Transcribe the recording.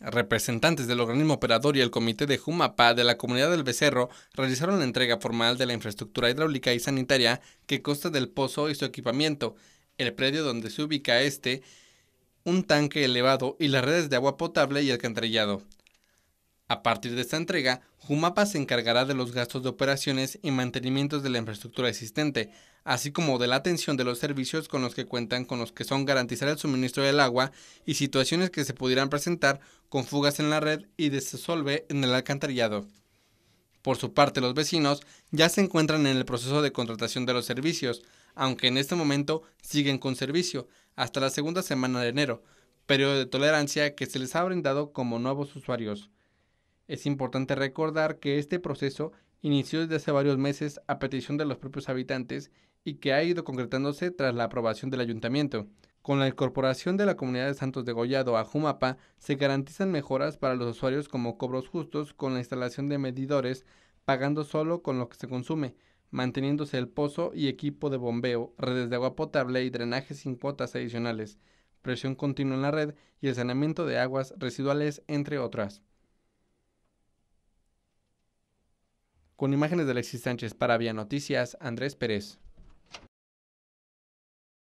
Representantes del organismo operador y el comité de Jumapa de la comunidad del Becerro realizaron la entrega formal de la infraestructura hidráulica y sanitaria que consta del pozo y su equipamiento, el predio donde se ubica este, un tanque elevado y las redes de agua potable y alcantarillado. A partir de esta entrega, Jumapa se encargará de los gastos de operaciones y mantenimientos de la infraestructura existente, así como de la atención de los servicios con los que cuentan, con los que son garantizar el suministro del agua y situaciones que se pudieran presentar con fugas en la red y desolve en el alcantarillado. Por su parte, los vecinos ya se encuentran en el proceso de contratación de los servicios, aunque en este momento siguen con servicio hasta la segunda semana de enero, periodo de tolerancia que se les ha brindado como nuevos usuarios. Es importante recordar que este proceso inició desde hace varios meses a petición de los propios habitantes y que ha ido concretándose tras la aprobación del ayuntamiento. Con la incorporación de la comunidad de Santos de Gollado a Jumapa, se garantizan mejoras para los usuarios como cobros justos con la instalación de medidores, pagando solo con lo que se consume, manteniéndose el pozo y equipo de bombeo, redes de agua potable y drenaje sin cuotas adicionales, presión continua en la red y el saneamiento de aguas residuales, entre otras. Con imágenes de Alexis Sánchez para Vía Noticias, Andrés Pérez.